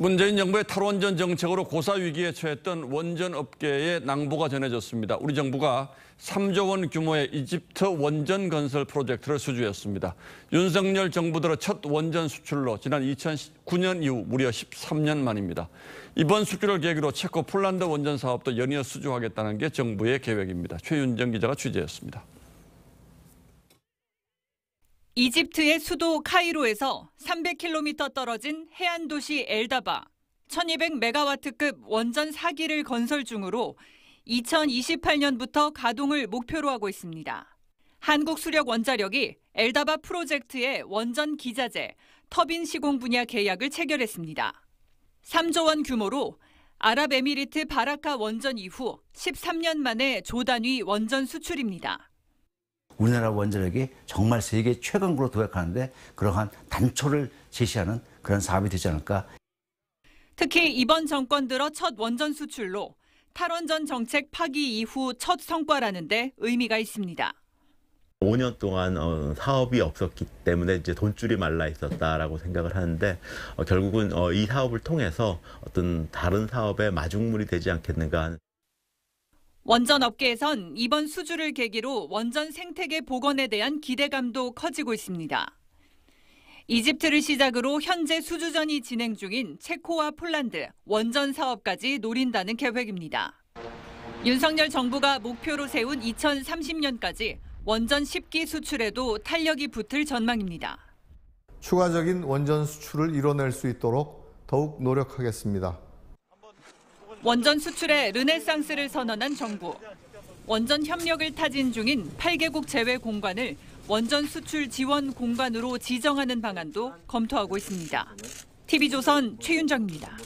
문재인 정부의 탈원전 정책으로 고사 위기에 처했던 원전 업계의 낭보가 전해졌습니다. 우리 정부가 3조 원 규모의 이집트 원전 건설 프로젝트를 수주했습니다. 윤석열 정부 들어 첫 원전 수출로 지난 2009년 이후 무려 13년 만입니다. 이번 수주를 계기로 체코 폴란드 원전 사업도 연이어 수주하겠다는 게 정부의 계획입니다. 최윤정 기자가 취재했습니다. 이집트의 수도 카이로에서 300km 떨어진 해안 도시 엘다바 1200메가와트급 원전 4기를 건설 중으로 2028년부터 가동을 목표로 하고 있습니다. 한국수력원자력이 엘다바 프로젝트의 원전 기자재, 터빈 시공 분야 계약을 체결했습니다. 3조 원 규모로 아랍에미리트 바라카 원전 이후 13년 만에 조단위 원전 수출입니다. 우리나라 원자력이 정말 세계 최강으로 도약하는데 그러한 단초를 제시하는 그런 사업이 되지 않을까. 특히 이번 정권 들어 첫 원전 수출로 탈원전 정책 파기 이후 첫 성과라는데 의미가 있습니다. 5년 동안 어, 사업이 없었기 때문에 이제 돈줄이 말라 있었다라고 생각을 하는데 어, 결국은 어, 이 사업을 통해서 어떤 다른 사업의 마중물이 되지 않겠는가. 원전 업계에선 이번 수주를 계기로 원전 생태계 복원에 대한 기대감도 커지고 있습니다. 이집트를 시작으로 현재 수주전이 진행 중인 체코와 폴란드 원전 사업까지 노린다는 계획입니다. 윤석열 정부가 목표로 세운 2030년까지 원전 10기 수출에도 탄력이 붙을 전망입니다. 추가적인 원전 수출을 이뤄낼 수 있도록 더욱 노력하겠습니다. 원전 수출의 르네상스를 선언한 정부. 원전 협력을 타진 중인 8개국 제외 공간을 원전 수출 지원 공간으로 지정하는 방안도 검토하고 있습니다. TV조선 최윤정입니다.